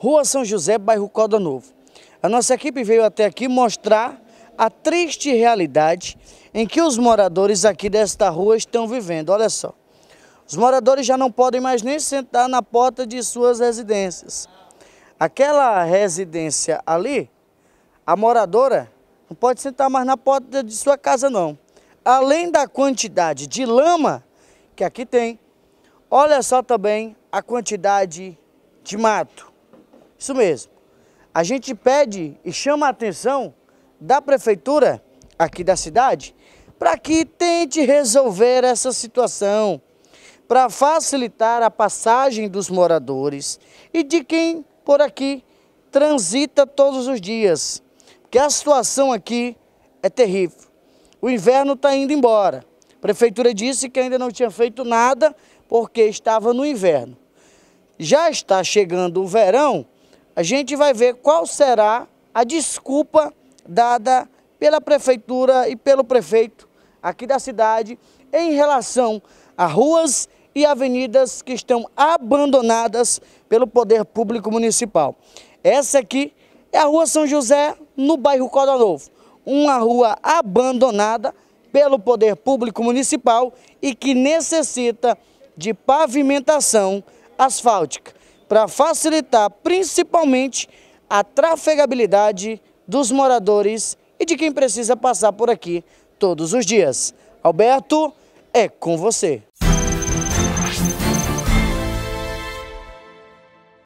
Rua São José, bairro Coda Novo. A nossa equipe veio até aqui mostrar a triste realidade em que os moradores aqui desta rua estão vivendo. Olha só. Os moradores já não podem mais nem sentar na porta de suas residências. Aquela residência ali, a moradora não pode sentar mais na porta de sua casa não. Além da quantidade de lama que aqui tem, olha só também a quantidade de mato. Isso mesmo. A gente pede e chama a atenção da prefeitura aqui da cidade para que tente resolver essa situação, para facilitar a passagem dos moradores e de quem por aqui transita todos os dias, porque a situação aqui é terrível. O inverno está indo embora. A prefeitura disse que ainda não tinha feito nada porque estava no inverno. Já está chegando o verão a gente vai ver qual será a desculpa dada pela prefeitura e pelo prefeito aqui da cidade em relação a ruas e avenidas que estão abandonadas pelo poder público municipal. Essa aqui é a Rua São José, no bairro Coda Novo. Uma rua abandonada pelo poder público municipal e que necessita de pavimentação asfáltica para facilitar principalmente a trafegabilidade dos moradores e de quem precisa passar por aqui todos os dias. Alberto, é com você.